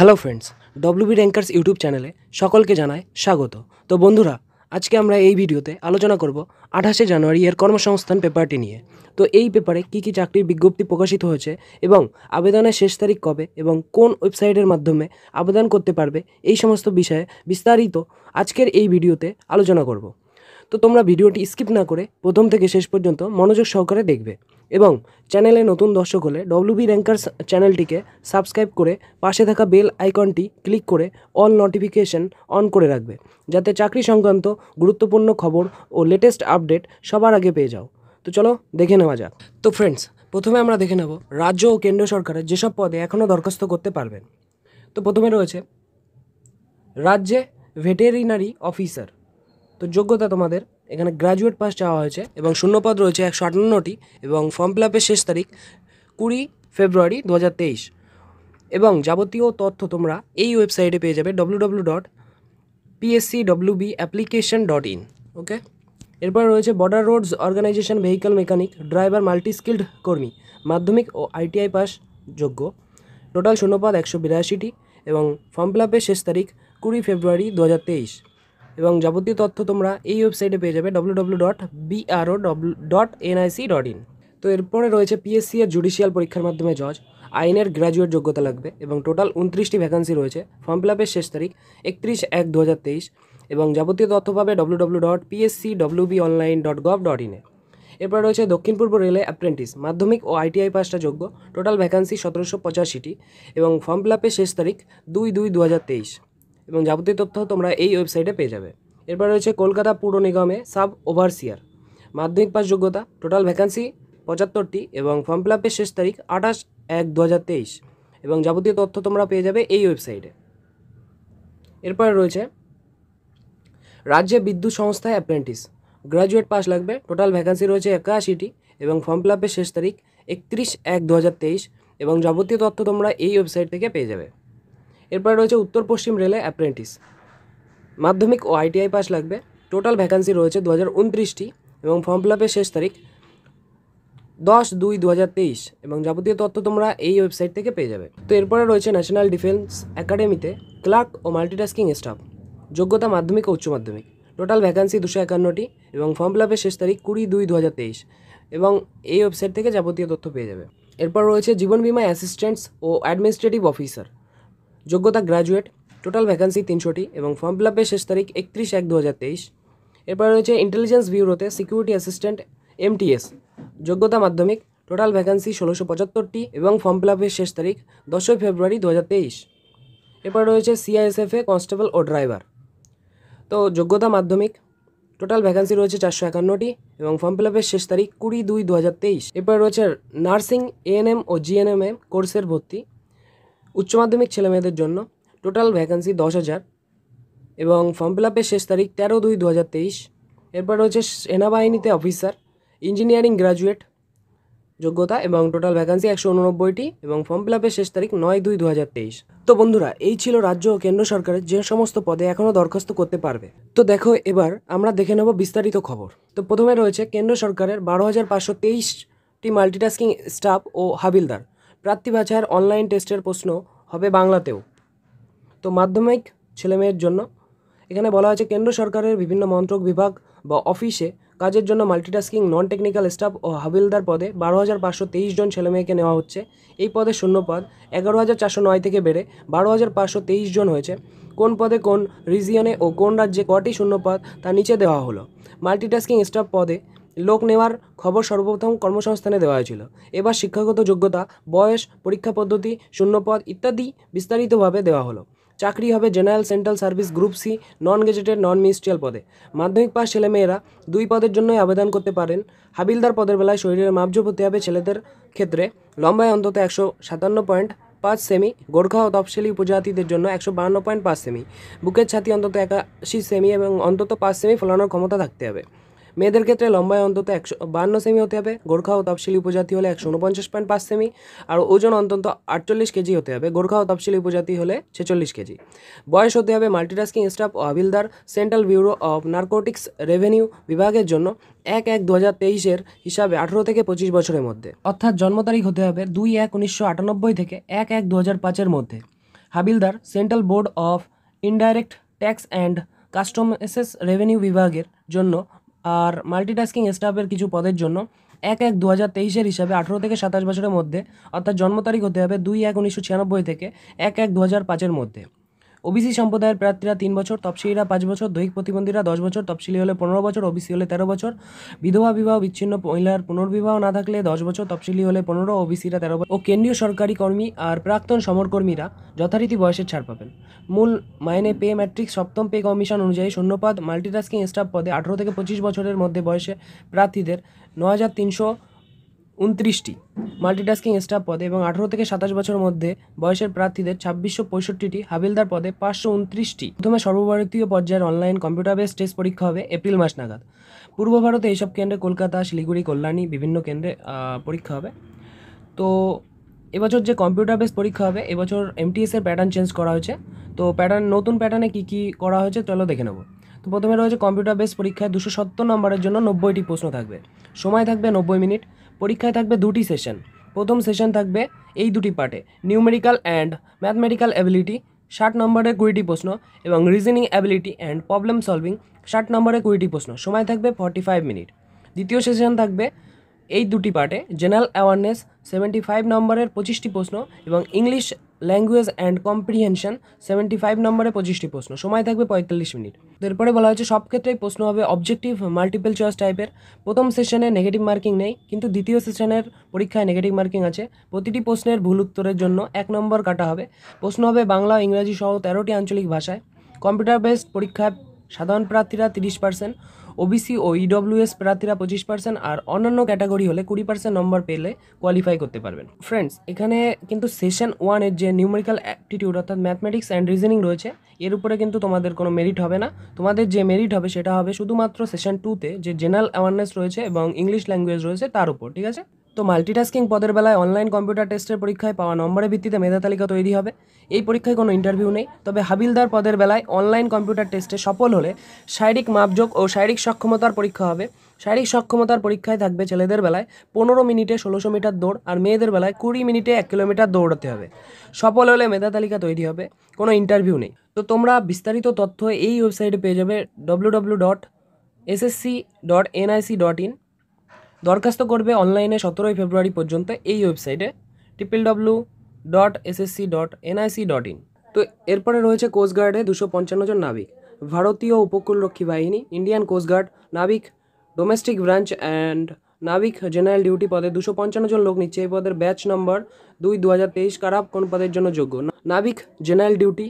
hello friends WB rankers YouTube চ্যানেলে সকলকে জানায় স্বাগত তো বন্ধুরা আজকে আমরা এই ভিডিওতে আলোচনা করব আঠাশে জানুয়ারি এর কর্মসংস্থান পেপারটি নিয়ে তো এই পেপারে কি কি চাকরির বিজ্ঞপ্তি প্রকাশিত হয়েছে এবং আবেদনের শেষ তারিখ কবে এবং কোন ওয়েবসাইটের মাধ্যমে আবেদন করতে পারবে এই সমস্ত বিষয়ে বিস্তারিত আজকের এই ভিডিওতে আলোচনা করব তো তোমরা ভিডিওটি স্কিপ না করে প্রথম থেকে শেষ পর্যন্ত মনোযোগ সহকারে দেখবে এবং চ্যানেলে নতুন দর্শক হলে ডব্লিউবি র্যাঙ্কার্স চ্যানেলটিকে সাবস্ক্রাইব করে পাশে থাকা বেল আইকনটি ক্লিক করে অল নোটিফিকেশন অন করে রাখবে যাতে চাকরি সংক্রান্ত গুরুত্বপূর্ণ খবর ও লেটেস্ট আপডেট সবার আগে পেয়ে যাও তো চলো দেখে নেওয়া যাক তো ফ্রেন্ডস প্রথমে আমরা দেখে নেব রাজ্য ও কেন্দ্র সরকারের যেসব পদে এখনও দরখাস্ত করতে পারবেন তো প্রথমে রয়েছে রাজ্যে ভেটেরিনারি অফিসার তো যোগ্যতা তোমাদের এখানে গ্র্যাজুয়েট পাস চাওয়া হয়েছে এবং শূন্যপদ রয়েছে একশো আটান্নটি এবং ফর্ম ফিল আপের শেষ তারিখ কুড়ি ফেব্রুয়ারি দু এবং যাবতীয় তথ্য তোমরা এই ওয়েবসাইটে পেয়ে যাবে W dot PSC W B application dot in okay এরপর রয়েছে border roads organisation vehicle mechanic driver multiskilled কর্মী মাধ্যমিক ও আইটিআই পাস যোগ্য টোটাল শূন্যপদ একশো বিরাশিটি এবং ফর্ম ফিল আপের শেষ তারিখ কুড়ি ফেব্রুয়ারি দু এবং যাবতীয় তথ্য তোমরা এই ওয়েবসাইটে পেয়ে যাবে W dot BRO dot NIC in তো এরপরে রয়েছে পিএসসি এর জুডিশিয়াল পরীক্ষার মাধ্যমে জজ আইনের গ্র্যাজুয়েট যোগ্যতা লাগবে এবং টোটাল উনত্রিশটি ভ্যাকান্সি রয়েছে ফর্ম ফিল আপের শেষ তারিখ একত্রিশ এক দু এবং যাবতীয় তথ্য পাবে W W dot PSC WB B online dot gov dot ইনে এরপরে রয়েছে দক্ষিণ পূর্ব রেলে অ্যাপ্রেন্টিস মাধ্যমিক ও আইটিআই পাসটা যোগ্য টোটাল ভ্যাকান্সি সতেরোশো পঁচাশিটি এবং ফর্ম ফিল আপের শেষ তারিখ দুই দুই দু হাজার তেইশ এবং যাবতীয় তথ্য তোমরা এই ওয়েবসাইটে পেয়ে যাবে এরপর রয়েছে কলকাতা পুর নিগমে সাব ওভারসিয়ার মাধ্যমিক পাস যোগ্যতা টোটাল ভ্যাকান্সি পঁচাত্তরটি এবং ফর্ম ফিল আপের শেষ তারিখ আঠাশ এক দু হাজার তেইশ এবং যাবতীয় তথ্য তোমরা পেয়ে যাবে এই ওয়েবসাইটে এরপরে রয়েছে রাজ্যে বিদ্যুৎ সংস্থায় অ্যাপ্রেন্টিস গ্রাজুয়েট পাস লাগবে টোটাল ভ্যাকান্সি রয়েছে একাশিটি এবং ফর্ম ফিল আপের শেষ তারিখ একত্রিশ এক দু হাজার তেইশ এবং যাবতীয় তথ্য তোমরা এই ওয়েবসাইট থেকে পেয়ে যাবে এরপরে রয়েছে উত্তর পশ্চিম রেলে অ্যাপ্রেন্টিস মাধ্যমিক ও আইটিআই পাস লাগবে টোটাল ভ্যাকান্সি রয়েছে দু হাজার উনত্রিশটি এবং ফর্ম ফিল আপের শেষ তারিখ দশ দুই দু হাজার তেইশ এবং যাবতীয় তথ্য তোমরা এই ওয়েবসাইট থেকে পেয়ে যাবে তো এরপরে রয়েছে ন্যাশনাল ডিফেন্স একাডেমিতে ক্লার্ক ও মাল্টিটাস্কিং স্টাফ যোগ্যতা মাধ্যমিক ও উচ্চ মাধ্যমিক টোটাল ভ্যাকান্সি দুশো একান্নটি এবং ফর্ম ফিল আপের শেষ তারিখ কুড়ি দুই দু হাজার তেইশ এবং এই ওয়েবসাইট থেকে যাবতীয় তথ্য পেয়ে যাবে এরপর রয়েছে জীবন বিমা অ্যাসিস্ট্যান্টস ও অ্যাডমিনিস্ট্রেটিভ অফিসার যোগ্যতা গ্র্যাজুয়েট টোটাল ভ্যাকান্সি তিনশোটি এবং ফর্ম ফিল আপের শেষ তারিখ একত্রিশ এক দু হাজার তেইশ এরপর রয়েছে ইন্টেলিজেন্স ভিউরোতে সিকিউরিটি অ্যাসিস্ট্যান্ট এমটিএস যোগ্যতা মাধ্যমিক টোটাল ভ্যাকান্সি ষোলোশো পঁচাত্তরটি এবং ফর্ম ফিল আপের শেষ তারিখ দশই ফেব্রুয়ারি দু হাজার তেইশ এরপর রয়েছে সিআইএসএফে কনস্টেবল ও ড্রাইভার তো যোগ্যতা মাধ্যমিক টোটাল ভ্যাকান্সি রয়েছে চারশো একান্নটি এবং ফর্ম ফিল আপের শেষ তারিখ কুড়ি দুই দু হাজার তেইশ এরপর রয়েছে নার্সিং এএনএম ও জিএনএমএ কোর্সের ভর্তি উচ্চ মাধ্যমিক ছেলেমেয়েদের জন্য টোটাল ভ্যাকান্সি দশ হাজার এবং ফর্ম ফিল আপের শেষ তারিখ তেরো দুই দু হাজার তেইশ এরপর রয়েছে সেনাবাহিনীতে অফিসার ইঞ্জিনিয়ারিং গ্রাজুয়েট যোগ্যতা এবং টোটাল ভ্যাকান্সি একশো উননব্বইটি এবং ফর্ম ফিল আপের শেষ তারিখ নয় দুই দু হাজার তেইশ তো বন্ধুরা এই ছিল রাজ্য ও কেন্দ্র সরকারের যে সমস্ত পদে এখনও দরখাস্ত করতে পারবে তো দেখো এবার আমরা দেখে নেব বিস্তারিত খবর তো প্রথমে রয়েছে কেন্দ্র সরকারের বারো হাজার পাঁচশো তেইশটি মাল্টিটাস্কিং স্টাফ ও হাবিলদার প্রার্থীবাছার অনলাইন টেস্টের প্রশ্ন হবে বাংলাতেও তো মাধ্যমিক ছেলেমেয়ের জন্য এখানে বলা হয়েছে কেন্দ্র সরকারের বিভিন্ন মন্ত্রক বিভাগ বা অফিসে কাজের জন্য মাল্টিটাস্কিং নন টেকনিক্যাল স্টাফ ও হাবিলদার পদে বারো হাজার পাঁচশো তেইশ জন ছেলেমেয়েকে নেওয়া হচ্ছে এই পদে শূন্য পদ এগারো হাজার চারশো নয় থেকে বেড়ে বারো হাজার পাঁচশো তেইশ জন হয়েছে কোন পদে কোন রিজিয়নে ও কোন রাজ্যে কটি শূন্য পদ তা নিচে দেওয়া হলো মাল্টিটাস্কিং স্টাফ পদে লোক নেওয়ার খবর সর্বপ্রথম কর্মসংস্থানে দেওয়া হয়েছিল এবার শিক্ষাগত যোগ্যতা বয়স পরীক্ষা পদ্ধতি শূন্যপদ ইত্যাদি বিস্তারিতভাবে দেওয়া হলো চাকরি হবে general central service group C non gazetted non ministerial পদে মাধ্যমিক পাস ছেলেমেয়েরা দুই পদের জন্যই আবেদন করতে পারেন হাবিলদার পদের বেলায় শরীরের মাপজোপ হতে হবে ছেলেদের ক্ষেত্রে লম্বায় অন্তত একশো সাতান্ন পয়েন্ট পাঁচ সেমি গোর্খা ও তফসিলি উপজাতিদের জন্য একশো বাহান্ন পয়েন্ট পাঁচ সেমি বুকের ছাতি অন্তত একাশি সেমি এবং অন্তত পাঁচ সেমি ফলানোর ক্ষমতা থাকতে হবে মেয়েদের ক্ষেত্রে লম্বায় অন্তত একশো বান্ন সেমি হতে হবে গোর্খা ও তফসিলি উপজাতি হলে একশো উনপঞ্চাশ পাঁচ সেমি আর ওজন অন্তত আটচল্লিশ কেজি হতে হবে গোর্খা ও তফসিলি উপজাতি হলে ছেচল্লিশ কেজি বয়স হতে হবে মাল্টিটাস্কিং স্টাফ ও হাবিলদার central bureau of narcotics revenue বিভাগের জন্য এক এক দু হাজার তেইশের হিসাবে আঠেরো থেকে পঁচিশ বছরের মধ্যে অর্থাৎ জন্ম তারিখ হতে হবে দুই এক উনিশশো আটানব্বই থেকে এক এক দু হাজার পাঁচের মধ্যে হাবিলদার central board of indirect tax and customs revenue বিভাগের জন্য আর মাল্টিটাস্কিং স্টাফের কিছু পদের জন্য এক এক দু হাজার তেইশের হিসাবে আঠেরো থেকে সাতাশ বছরের মধ্যে অর্থাৎ জন্ম তারিখ হতে হবে দুই এক উনিশশো ছিয়ানব্বই থেকে এক এক দু হাজার পাঁচের মধ্যে ওবিসি সম্প্রদায়ের প্রার্থীরা তিন বছর তফসিলিরা পাঁচ বছর দৈহিক প্রতিবন্ধীরা দশ বছর তফসিলি হলে পনেরো বছর ওবিসি হলে তেরো বছর বিধবা বিবাহ বিচ্ছিন্ন মহিলার পুনর্বিবাহ না থাকলে দশ বছর তফসিলি হলে পনেরো ওবিসিরা তেরো বছর ও কেন্দ্রীয় সরকারি কর্মী আর প্রাক্তন সমরকর্মীরা যথারীতি বয়সের ছাড় পাবেন মূল মাইনে পে ম্যাট্রিক্স সপ্তম পে কমিশন অনুযায়ী শূন্যপদ মাল্টিটাস্কিং স্টাফ পদে আঠারো থেকে পঁচিশ বছরের মধ্যে বয়সে প্রার্থীদের ন হাজার তিনশো উনত্রিশটি মাল্টিটাস্কিং স্টাফ পদে এবং আঠারো থেকে সাতাশ বছর মধ্যে বয়সের প্রার্থীদের ছাব্বিশশো পঁয়ষট্টিটি হাবিলদার পদে পাঁচশো উনত্রিশটি প্রথমে সর্বভারতীয় পর্যায়ের অনলাইন কম্পিউটার বেস টেস্ট পরীক্ষা হবে এপ্রিল মাস নাগাদ পূর্ব ভারতে এইসব কেন্দ্রে কলকাতা শিলিগুড়ি কল্যাণী বিভিন্ন কেন্দ্রে পরীক্ষা হবে তো এবছর যে কম্পিউটার বেস পরীক্ষা হবে এবছর এমটিএসের প্যাটার্ন চেঞ্জ করা হয়েছে তো প্যাটার্ন নতুন প্যাটার্নে কী কী করা হয়েছে চলো দেখে নেবো তো প্রথমে রয়েছে কম্পিউটার বেস পরীক্ষায় দুশো সত্তর নম্বরের জন্য নব্বইটি প্রশ্ন থাকবে সময় থাকবে নব্বই মিনিট পরীক্ষায় থাকবে দুটি সেশন প্রথম সেশন থাকবে এই দুটি পার্টে নিউমেরিক্যাল অ্যান্ড ম্যাথমেটিক্যাল অ্যাবিলিটি ষাট নম্বরের কুড়িটি প্রশ্ন এবং reasoning ability and problem solving ষাট নম্বরের কুড়িটি প্রশ্ন সময় থাকবে ফর্টি ফাইভ মিনিট দ্বিতীয় সেশন থাকবে এই দুটি পার্টে জেনারেল অ্যাওয়ারনেস সেভেন্টি ফাইভ নম্বরের পঁচিশটি প্রশ্ন এবং English language and comprehension seventy five নম্বরে পঁচিশটি প্রশ্ন সময় থাকবে পঁয়তাল্লিশ মিনিট এরপরে বলা হয়েছে সব ক্ষেত্রেই প্রশ্ন হবে অবজেক্টিভ মাল্টিপল চয়েস টাইপের প্রথম সেশনে নেগেটিভ মার্কিং নেই কিন্তু দ্বিতীয় সেশনের পরীক্ষায় নেগেটিভ মার্কিং আছে প্রতিটি প্রশ্নের ভুল উত্তরের জন্য এক নম্বর কাটা হবে প্রশ্ন হবে বাংলা ইংরাজি সহ তেরোটি আঞ্চলিক ভাষায় কম্পিউটার বেসড পরীক্ষায় সাধারণ প্রার্থীরা তিরিশ পার্সেন্ট ওবিসি ও ইডব্লিউএস e প্রার্থীরা পঁচিশ পার্সেন্ট আর অন্যান্য ক্যাটাগরি হলে কুড়ি পার্সেন্ট নম্বর পেলে কোয়ালিফাই করতে পারবেন ফ্রেন্ডস এখানে কিন্তু সেশন ওয়ানের যে নিউমেরিক্যাল অ্যাপটিটিউড অর্থাৎ ম্যাথমেটিক্স অ্যান্ড রিজনিং রয়েছে এর উপরে কিন্তু তোমাদের কোনো মেরিট হবে না তোমাদের যে মেরিট হবে সেটা হবে শুধুমাত্র সেশন টুতে যে জেনারেল অ্যাওয়ারনেস রয়েছে এবং ইংলিশ ল্যাঙ্গুয়েজ রয়েছে তার উপর ঠিক আছে তো মাল্টিটাস্কিং পদের বেলায় অনলাইন কম্পিউটার টেস্টের পরীক্ষায় পাওয়া নম্বরের ভিত্তিতে মেধা তালিকা তৈরি হবে এই পরীক্ষায় কোনো ইন্টারভিউ নেই তবে হাবিলদার পদের বেলায় অনলাইন কম্পিউটার টেস্টে সফল হলে শারীরিক মাপযোগ ও শারীরিক সক্ষমতার পরীক্ষা হবে শারীরিক সক্ষমতার পরীক্ষায় থাকবে ছেলেদের বেলায় পনেরো মিনিটে ষোলোশো মিটার দৌড় আর মেয়েদের বেলায় কুড়ি মিনিটে এক কিলোমিটার দৌড়াতে হবে সফল হলে মেধা তালিকা তৈরি হবে কোনো ইন্টারভিউ নেই তো তোমরা বিস্তারিত তথ্য এই ওয়েবসাইটে পেয়ে যাবে W W dot SSC dot NIC dot in দরখাস্ত করবে অনলাইনে সতেরোই ফেব্রুয়ারি পর্যন্ত এই ওয়েবসাইটে triple W dot SSC dot NIC dot in তো এরপরে রয়েছে কোস্টগার্ডে দুশো পঞ্চান্ন জন নাবিক ভারতীয় উপকূলরক্ষী বাহিনী ইন্ডিয়ান কোস্টগার্ড নাবিক ডোমেস্টিক ব্রাঞ্চ অ্যান্ড নাবিক জেনারেল ডিউটি পদে দুশো পঞ্চান্ন জন লোক নিচ্ছে এই পদের ব্যাচ নম্বর দুই দু হাজার তেইশ কারাপ কোন পদের জন্য যোগ্য নাবিক জেনারেল ডিউটি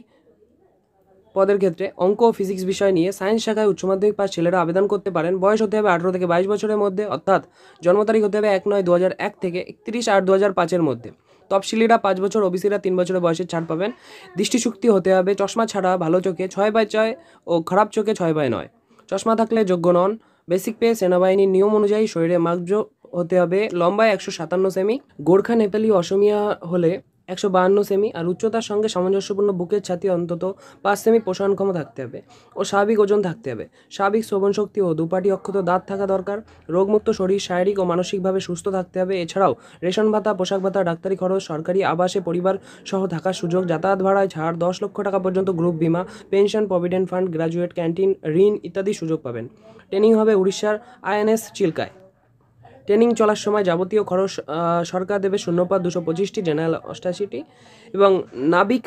পদের ক্ষেত্রে অঙ্ক ও ফিজিক্স বিষয় নিয়ে সায়েন্স শাখায় উচ্চ মাধ্যমিক পাশ ছেলেরা আবেদন করতে পারেন বয়স হতে হবে আঠারো থেকে বাইশ বছরের মধ্যে অর্থাৎ জন্ম তারিখ হতে হবে এক নয় দু এক থেকে একত্রিশ আট দু হাজার পাঁচের মধ্যে তফসিলিরা পাঁচ বছর ওবিসিরা তিন বছরের বয়সে ছাড় পাবেন দৃষ্টিশক্তি হতে হবে চশমা ছাড়া ভালো চোখে ছয় বাই ছয় ও খারাপ চোখে ছয় বাই নয় চশমা থাকলে যোগ্য নন বেসিক পে সেনাবাহিনীর নিয়ম অনুযায়ী শরীরে মাগজ হতে হবে লম্বায় একশো সাতান্ন সেমি গোর্খা নেপালি অসমিয়া হলে একশো বাহান্ন সেমি আর উচ্চতার সঙ্গে সামঞ্জস্যপূর্ণ বুকের ছাতি অন্তত পাঁচ সেমি ক্ষম থাকতে হবে ও স্বাভাবিক ওজন থাকতে হবে স্বাভাবিক শ্রবণ শক্তি ও দুপাটি অক্ষত দাঁত থাকা দরকার রোগমুক্ত শরীর শারীরিক ও মানসিকভাবে সুস্থ থাকতে হবে এছাড়াও রেশন ভাতা পোশাক ভাতা ডাক্তারি খরচ সরকারি আবাসে পরিবার সহ থাকার সুযোগ যাতায়াত ভাড়ায় ছাড় দশ লক্ষ টাকা পর্যন্ত গ্রুপ বিমা pension provident fund graduate canteen ঋণ ইত্যাদি সুযোগ পাবেন ট্রেনিং হবে উড়িষ্যার আইএনএস চিল্কায় ট্রেনিং চলার সময় যাবতীয় খরচ সরকার দেবে শূন্যপাত দুশো পঁচিশটি জেনারেল অষ্টাশিটি এবং নাবিক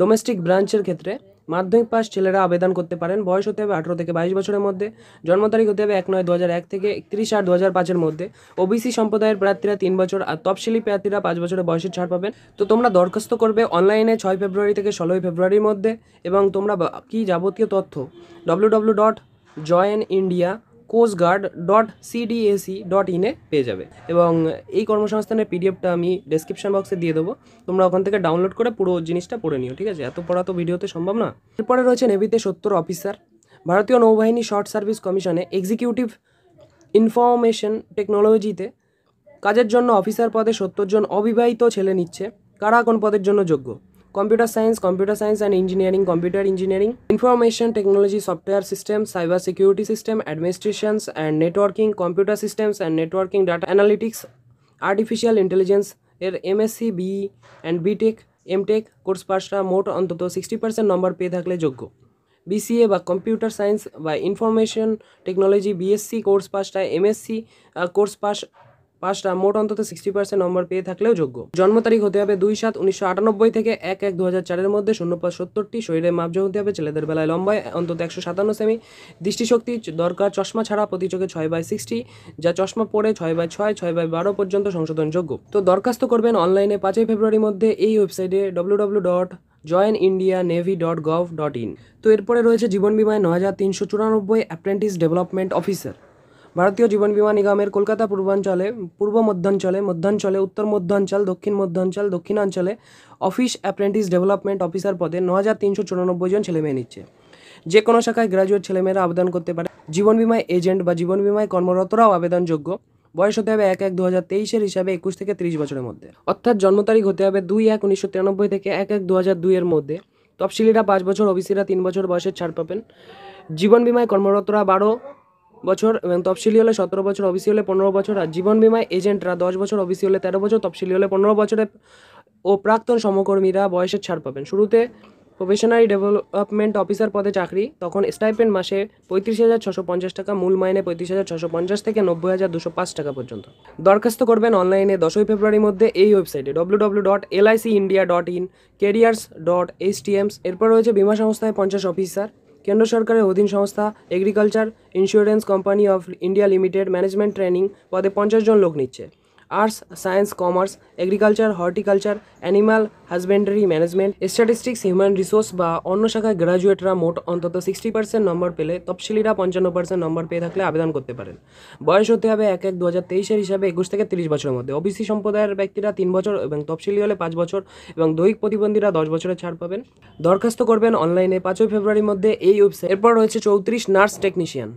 ডোমেস্টিক ব্রাঞ্চের ক্ষেত্রে মাধ্যমিক পাস ছেলেরা আবেদন করতে পারেন বয়স হতে হবে আঠেরো থেকে বাইশ বছরের মধ্যে জন্ম তারিখ হতে হবে এক নয় দু হাজার এক থেকে একত্রিশ আট দু হাজার পাঁচের মধ্যে ওবিসি সম্প্রদায়ের প্রার্থীরা তিন বছর আর তফশিলি প্রার্থীরা পাঁচ বছরের বয়সের ছাড় পাবেন তো তোমরা দরখাস্ত করবে অনলাইনে ছয় ফেব্রুয়ারি থেকে ষোলোই ফেব্রুয়ারির মধ্যে এবং তোমরা কি যাবতীয় তথ্য W W dot join India coastguard dot CDAC dot ইনে পেয়ে যাবে এবং এই কর্মসংস্থানের পিডিএফটা আমি ডেসক্রিপশন বক্সে দিয়ে দেবো তোমরা ওখান থেকে ডাউনলোড করে পুরো জিনিসটা পড়ে নিও ঠিক আছে এত পড়া তো ভিডিওতে সম্ভব না এরপরে রয়েছে নেভিতে সত্তর অফিসার ভারতীয় নৌবাহিনী শর্ট সার্ভিস কমিশনে এক্সিকিউটিভ ইনফরমেশন টেকনোলজিতে কাজের জন্য অফিসার পদে সত্তর জন অবিবাহিত ছেলে নিচ্ছে কারা কোন পদের জন্য যোগ্য computer science computer science and engineering computer engineering information technology software system cyber security system administrations and networking computer systems and networking data analytics artificial intelligence এর MSc B and BTech MTech course পাসরা মোট অন্তত sixty percent নম্বর পেয়ে থাকলে যোগ্য BCA বা computer science বা information technology BSc course পাসটা এমএসসি কোর্স পাস পাঁচটা মোট অন্তত সিক্সটি পার্সেন্ট নম্বর পেয়ে থাকলেও যোগ্য জন্ম তারিখ হতে হবে দুই সাত উনিশশো আটানব্বই থেকে এক এক দু হাজার চারের মধ্যে শূন্য পাঁচ সত্তরটি শরীরে মাপজো হতে হবে ছেলেদের বেলায় লম্বায় অন্তত একশো সাতান্ন সেমি দৃষ্টিশক্তি দরকার চশমা ছাড়া প্রতি চোখে ছয় বাই সিক্সটি যা চশমা পড়ে ছয় বাই ছয় ছয় বাই বারো পর্যন্ত সংশোধনযোগ্য তো দরখাস্ত করবেন অনলাইনে পাঁচই ফেব্রুয়ারির মধ্যে এই ওয়েবসাইটে W W dot join India navy dot gov dot in তো এরপরে রয়েছে জীবন বিমায় ন হাজার তিনশো চুরানব্বই অ্যাপ্রেন্টিস ডেভেলপমেন্ট অফিসার ভারতীয় জীবন বীমা নিগমের কলকাতা পূর্বাঞ্চলে পূর্ব মধ্যাঞ্চলে মধ্যাঞ্চলে উত্তর মধ্যাঞ্চল দক্ষিণ মধ্যাঞ্চল দক্ষিণাঞ্চলে অফিস অ্যাপ্রেন্টিস ডেভেলপমেন্ট অফিসার পদে ন হাজার তিনশো চুরানব্বই জন ছেলেমেয়ে নিচ্ছে যে কোনো শাখায় গ্রাজুয়েট ছেলেমেয়েরা আবেদন করতে পারে জীবন বিমায় এজেন্ট বা জীবন বিমায় কর্মরতরাও আবেদনযোগ্য বয়স হতে হবে এক এক দু হাজার তেইশের হিসাবে একুশ থেকে ত্রিশ বছরের মধ্যে অর্থাৎ জন্ম তারিখ হতে হবে দুই এক উনিশশো তিরানব্বই থেকে এক এক দু হাজার দুইয়ের মধ্যে তফসিলিরা পাঁচ বছর ওবিসিরা তিন বছর বয়সের ছাড় পাবেন জীবন বিমায় কর্মরতরা বারো বছর এবং তফসিলি হলে সতেরো বছর ওবিসি হলে পনেরো বছর আর জীবন বিমা এজেন্টরা দশ বছর ওবিসি হলে তেরো বছর তফসিলি হলে পনেরো বছরে ও প্রাক্তন সমকর্মীরা বয়সের ছাড় পাবেন শুরুতে প্রফেশনারি ডেভেলপমেন্ট অফিসার পদে চাকরি তখন স্টাইপেন্ড মাসে পঁয়ত্রিশ হাজার ছশো পঞ্চাশ টাকা মূল মাইনে পঁয়ত্রিশ হাজার ছশো পঞ্চাশ থেকে নব্বই হাজার দুশো পাঁচ টাকা পর্যন্ত দরখাস্ত করবেন অনলাইনে দশই ফেব্রুয়ারির মধ্যে এই ওয়েবসাইটে W W dot LIC India dot in careers dot H এমস এরপর রয়েছে বিমা সংস্থায় পঞ্চাশ অফিসার কেন্দ্র সরকারের অধীন সংস্থা agriculture insurance company of India limited management training পদে পঞ্চাশ জন লোক নিচ্ছে arts science commerce agriculture horticulture animal husbandry management statistics human resource বা অন্য শাখায় গ্রাজুয়েটরা মোট অন্তত সিক্সটি পার্সেন্ট নম্বর পেলে তফসিলিরা পঞ্চান্ন পার্সেন্ট নম্বর পেয়ে থাকলে আবেদন করতে পারেন বয়স হতে হবে এক এক দু হাজার তেইশের হিসাবে একুশ থেকে তিরিশ বছরের মধ্যে ওবিসি সম্প্রদায়ের ব্যক্তিরা তিন বছর এবং তফসিলি হলে পাঁচ বছর এবং দৈহিক প্রতিবন্ধীরা দশ বছরের ছাড় পাবেন দরখাস্ত করবেন অনলাইনে পাঁচই ফেব্রুয়ারির মধ্যে এই ওয়েবসাইট এরপর রয়েছে চৌত্রিশ নার্স টেকনিশিয়ান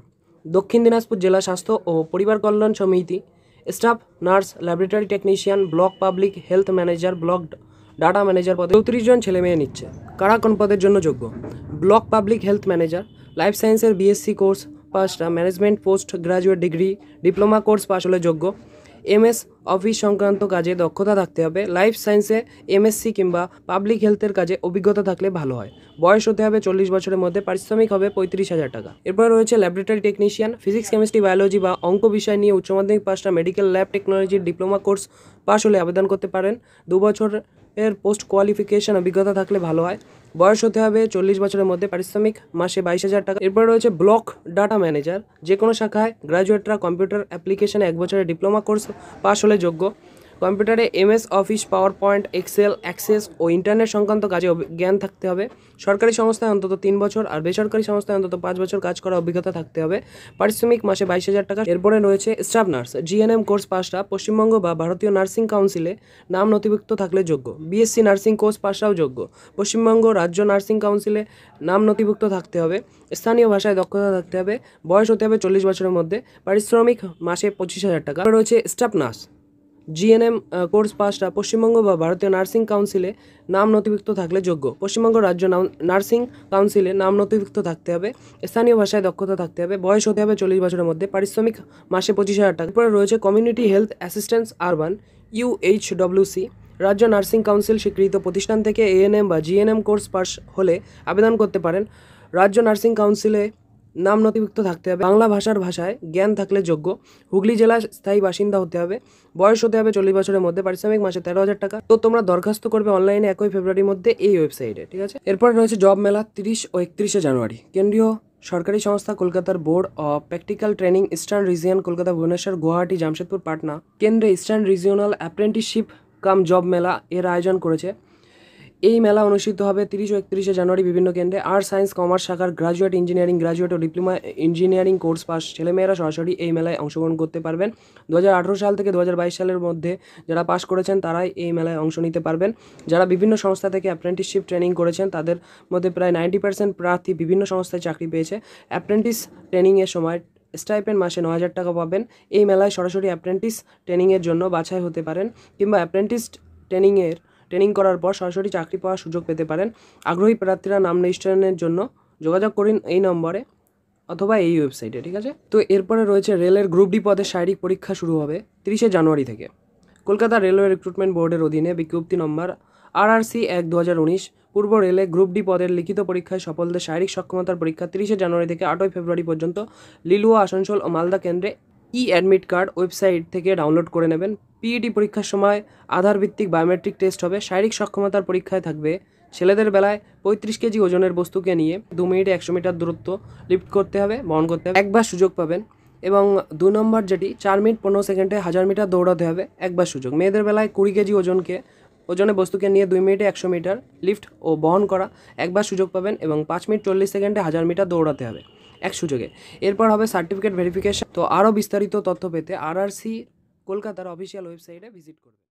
দক্ষিণ দিনাজপুর জেলা স্বাস্থ্য ও পরিবার কল্যাণ সমিতি staff nurse laboratory technician block public health manager block data manager পদে চৌত্রিশ জন ছেলে মেয়ে নিচ্ছে কারা কোন পদের জন্য যোগ্য block public health manager life সায়েন্সের বিএসসি কোর্স পাঁচটা management post graduate degree diploma course pass হলে যোগ্য এমএস অফিস সংক্রান্ত কাজে দক্ষতা থাকতে হবে লাইফ সায়েন্সে এমএসসি কিংবা পাবলিক হেলথের কাজে অভিজ্ঞতা থাকলে ভালো হয় বয়স হতে হবে চল্লিশ বছরের মধ্যে পারিশ্রমিক হবে পঁয়ত্রিশ হাজার টাকা এরপর রয়েছে laboratory technician physics chemistry biology বা অঙ্ক বিষয় নিয়ে উচ্চ মাধ্যমিক পাশটা মেডিকেল ল্যাব টেকনোলজির ডিপ্লোমা কোর্স পাশ হলে আবেদন করতে পারেন দু বছর এর পোস্ট কোয়ালিফিকেশন অভিজ্ঞতা থাকলে ভালো হয় বয়স হতে হবে চল্লিশ বছরের মধ্যে পারিশ্রমিক মাসে বাইশ হাজার টাকা এরপরে রয়েছে ব্লক ডাটা ম্যানেজার যে কোনো শাখায় গ্রাজুয়েটরা কম্পিউটার অ্যাপ্লিকেশানে এক বছরের ডিপ্লোমা কোর্স পাশ হলে যোগ্য কম্পিউটারে MS office PowerPoint excel access ও ইন্টারনেট সংক্রান্ত কাজে জ্ঞান থাকতে হবে সরকারি সংস্থায় অন্তত তিন বছর আর বেসরকারি সংস্থায় অন্তত পাঁচ বছর কাজ করার অভিজ্ঞতা থাকতে হবে পারিশ্রমিক মাসে বাইশ হাজার টাকা এরপরে রয়েছে স্টাফ নার্স জিএনএম কোর্স পাশরা পশ্চিমবঙ্গ বা ভারতীয় নার্সিং কাউন্সিলে নাম নথিভুক্ত থাকলে যোগ্য বিএসসি নার্সিং কোর্স পাশরাও যোগ্য পশ্চিমবঙ্গ রাজ্য নার্সিং কাউন্সিলে নাম নথিভুক্ত থাকতে হবে স্থানীয় ভাষায় দক্ষতা থাকতে হবে বয়স হতে হবে চল্লিশ বছরের মধ্যে পারিশ্রমিক মাসে পঁচিশ হাজার টাকা রয়েছে স্টাফ নার্স জিএনএম কোর্স পাসটা পশ্চিমবঙ্গ বা ভারতীয় নার্সিং কাউন্সিলে নাম নথিভুক্ত থাকলে যোগ্য পশ্চিমবঙ্গ রাজ্য নার্সিং কাউন্সিলে নাম নথিভুক্ত থাকতে হবে স্থানীয় ভাষায় দক্ষতা থাকতে হবে বয়স হতে হবে চল্লিশ বছরের মধ্যে পারিশ্রমিক মাসে পঁচিশ হাজার টাকা তারপরে রয়েছে community health assistance urban UHWC রাজ্য নার্সিং কাউন্সিল স্বীকৃত প্রতিষ্ঠান থেকে এএনএম বা জিএনএম কোর্স পাস হলে আবেদন করতে পারেন রাজ্য নার্সিং কাউন্সিলে নাম নথিভুক্ত থাকতে হবে বাংলা ভাষার ভাষায় জ্ঞান থাকলে যোগ্য হুগলি জেলার স্থায়ী বাসিন্দা হতে হবে বয়স হতে হবে চল্লিশ বছরের মধ্যে পারিশ্রমিক মাসে তেরো হাজার টাকা তো তোমরা দরখাস্ত করবে অনলাইনে একই ফেব্রুয়ারির মধ্যে এই ওয়েবসাইটে ঠিক আছে এরপর রয়েছে জব মেলা তিরিশ ও একত্রিশে জানুয়ারি কেন্দ্রীয় সরকারি সংস্থা কলকাতার board of practical training eastern region Kolkata Bhubaneswar Guwahati Jamshedpur Patna কেন্দ্রে eastern regional apprenticeship cum job মেলা এর আয়োজন করেছে এই মেলা অনুষ্ঠিত হবে তিরিশ ও একত্রিশে জানুয়ারি বিভিন্ন কেন্দ্রে আর্টস সায়েন্স কমার্স শাখার গ্রাজুয়েট ইঞ্জিনিয়ারিং গ্রাজুয়েট ও ডিপ্লোমা ইঞ্জিনিয়ারিং কোর্স পাস ছেলেমেয়েরা সরাসরি এই মেলায় অংশগ্রহণ করতে পারবেন দু সাল থেকে দু সালের মধ্যে যারা পাশ করেছেন তারাই এই মেলায় অংশ নিতে পারবেন যারা বিভিন্ন সংস্থা থেকে অ্যাপ্রেন্টিসশিপ ট্রেনিং করেছেন তাদের মধ্যে প্রায় নাইনটি পার্সেন্ট প্রার্থী বিভিন্ন সংস্থায় চাকরি পেয়েছে অ্যাপ্রেন্টিস ট্রেনিংয়ের সময় স্টাইপেন্ড মাসে ন হাজার টাকা পাবেন এই মেলায় সরাসরি অ্যাপ্রেন্টিস ট্রেনিংয়ের জন্য বাছাই হতে পারেন কিংবা অ্যাপ্রেন্টিস ট্রেনিংয়ের ট্রেনিং করার পর সরাসরি চাকরি পাওয়ার সুযোগ পেতে পারেন আগ্রহী প্রার্থীরা নাম রেজিস্ট্রেশনের জন্য যোগাযোগ করুন এই নম্বরে অথবা এই ওয়েবসাইটে ঠিক আছে তো এরপরে রয়েছে রেলের গ্রুপ ডি পদের শারীরিক পরীক্ষা শুরু হবে তিরিশে জানুয়ারি থেকে কলকাতা রেলওয়ে রিক্রুটমেন্ট বোর্ডের অধীনে বিজ্ঞপ্তি নম্বর আরআরসি এক দু হাজার উনিশ পূর্ব রেলে গ্রুপ ডি পদের লিখিত পরীক্ষায় সফলদের শারীরিক সক্ষমতার পরীক্ষা তিরিশে জানুয়ারি থেকে আটই ফেব্রুয়ারি পর্যন্ত লিলুয়া আসানসোল ও মালদা কেন্দ্রে ই অ্যাডমিট কার্ড ওয়েবসাইট থেকে ডাউনলোড করে নেবেন পিইডি পরীক্ষার সময় আধার ভিত্তিক বায়োমেট্রিক টেস্ট হবে শারীরিক সক্ষমতার পরীক্ষায় থাকবে ছেলেদের বেলায় পঁয়ত্রিশ কেজি ওজনের বস্তুকে নিয়ে দু মিনিটে একশো মিটার দূরত্ব লিফ্ট করতে হবে বহন করতে হবে একবার সুযোগ পাবেন এবং দু নম্বর যেটি চার মিনিট পনেরো সেকেন্ডে হাজার মিটার দৌড়াতে হবে একবার সুযোগ মেয়েদের বেলায় কুড়ি কেজি ওজনকে ওজনের বস্তুকে নিয়ে দুই মিনিটে একশো মিটার লিফ্ট ও বহন করা একবার সুযোগ পাবেন এবং পাঁচ মিনিট চল্লিশ সেকেন্ডে হাজার মিটার দৌড়াতে হবে এক সুযোগে এরপর হবে সার্টিফিকেট ভেরিফিকেশন তো আরও বিস্তারিত তথ্য পেতে আরআরসি কলকাতার অফিসিয়াল ওয়েবসাইটে ভিজিট করবে